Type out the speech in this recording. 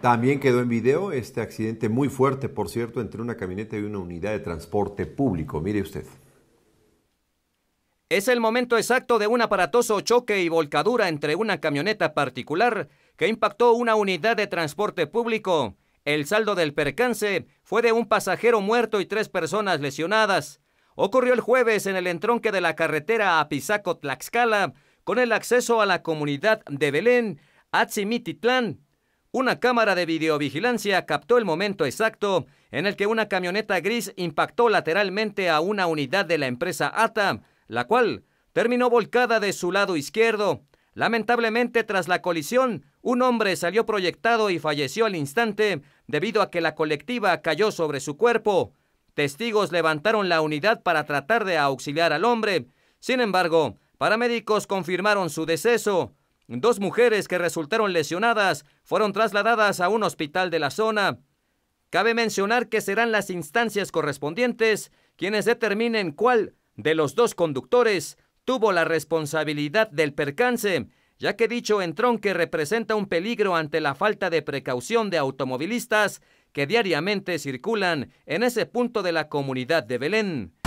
También quedó en video este accidente muy fuerte, por cierto, entre una camioneta y una unidad de transporte público. Mire usted. Es el momento exacto de un aparatoso choque y volcadura entre una camioneta particular que impactó una unidad de transporte público. El saldo del percance fue de un pasajero muerto y tres personas lesionadas. Ocurrió el jueves en el entronque de la carretera Apizaco-Tlaxcala con el acceso a la comunidad de Belén, Atzimititlán, una cámara de videovigilancia captó el momento exacto en el que una camioneta gris impactó lateralmente a una unidad de la empresa ATA, la cual terminó volcada de su lado izquierdo. Lamentablemente, tras la colisión, un hombre salió proyectado y falleció al instante debido a que la colectiva cayó sobre su cuerpo. Testigos levantaron la unidad para tratar de auxiliar al hombre. Sin embargo, paramédicos confirmaron su deceso. Dos mujeres que resultaron lesionadas fueron trasladadas a un hospital de la zona. Cabe mencionar que serán las instancias correspondientes quienes determinen cuál de los dos conductores tuvo la responsabilidad del percance, ya que dicho entronque representa un peligro ante la falta de precaución de automovilistas que diariamente circulan en ese punto de la comunidad de Belén.